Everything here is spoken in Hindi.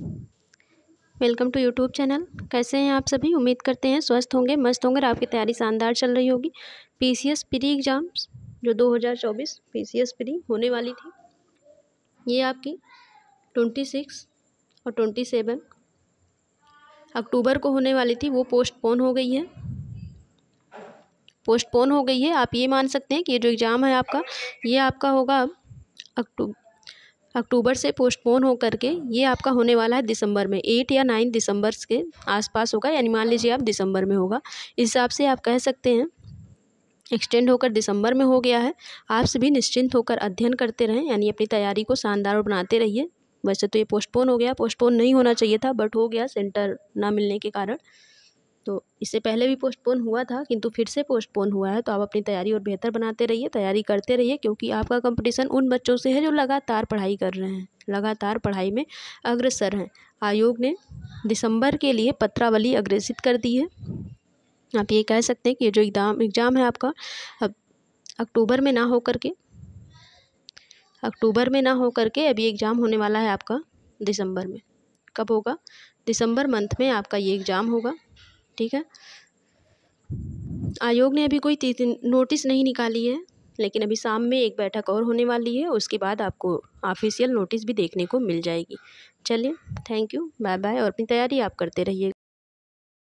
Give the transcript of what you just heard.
वेलकम टू यूट्यूब चैनल कैसे हैं आप सभी उम्मीद करते हैं स्वस्थ होंगे मस्त होंगे और आपकी तैयारी शानदार चल रही होगी पीसीएस प्री एग्ज़ाम्स जो 2024 पीसीएस प्री होने वाली थी ये आपकी 26 और 27 अक्टूबर को होने वाली थी वो पोस्टपोन हो गई है पोस्टपोन हो गई है आप ये मान सकते हैं कि ये जो एग्ज़ाम है आपका ये आपका होगा अक्टूबर अक्टूबर से पोस्टपोन हो करके ये आपका होने वाला है दिसंबर में एट या नाइन दिसंबर के आसपास होगा यानी मान लीजिए आप दिसंबर में होगा इस हिसाब से आप कह सकते हैं एक्सटेंड होकर दिसंबर में हो गया है आप सभी निश्चिंत होकर अध्ययन करते रहें यानी अपनी तैयारी को शानदार बनाते रहिए वैसे तो ये पोस्टपोन हो गया पोस्टपोन नहीं होना चाहिए था बट हो गया सेंटर ना मिलने के कारण तो इससे पहले भी पोस्टपोन हुआ था किंतु फिर से पोस्टपोन हुआ है तो आप अपनी तैयारी और बेहतर बनाते रहिए तैयारी करते रहिए क्योंकि आपका कंपटीशन उन बच्चों से है जो लगातार पढ़ाई कर रहे हैं लगातार पढ़ाई में अग्रसर हैं आयोग ने दिसंबर के लिए पत्रावली अग्रसित कर दी है आप ये कह सकते हैं कि ये जो एग्ज़ाम एग्ज़ाम है आपका अब अक्टूबर में ना हो कर के अक्टूबर में ना हो कर के अभी एग्ज़ाम होने वाला है आपका दिसंबर में कब होगा दिसंबर मंथ में आपका ये एग्ज़ाम होगा ठीक है आयोग ने अभी कोई नोटिस नहीं निकाली है लेकिन अभी शाम में एक बैठक और होने वाली है उसके बाद आपको ऑफिशियल नोटिस भी देखने को मिल जाएगी चलिए थैंक यू बाय बाय और अपनी तैयारी आप करते रहिए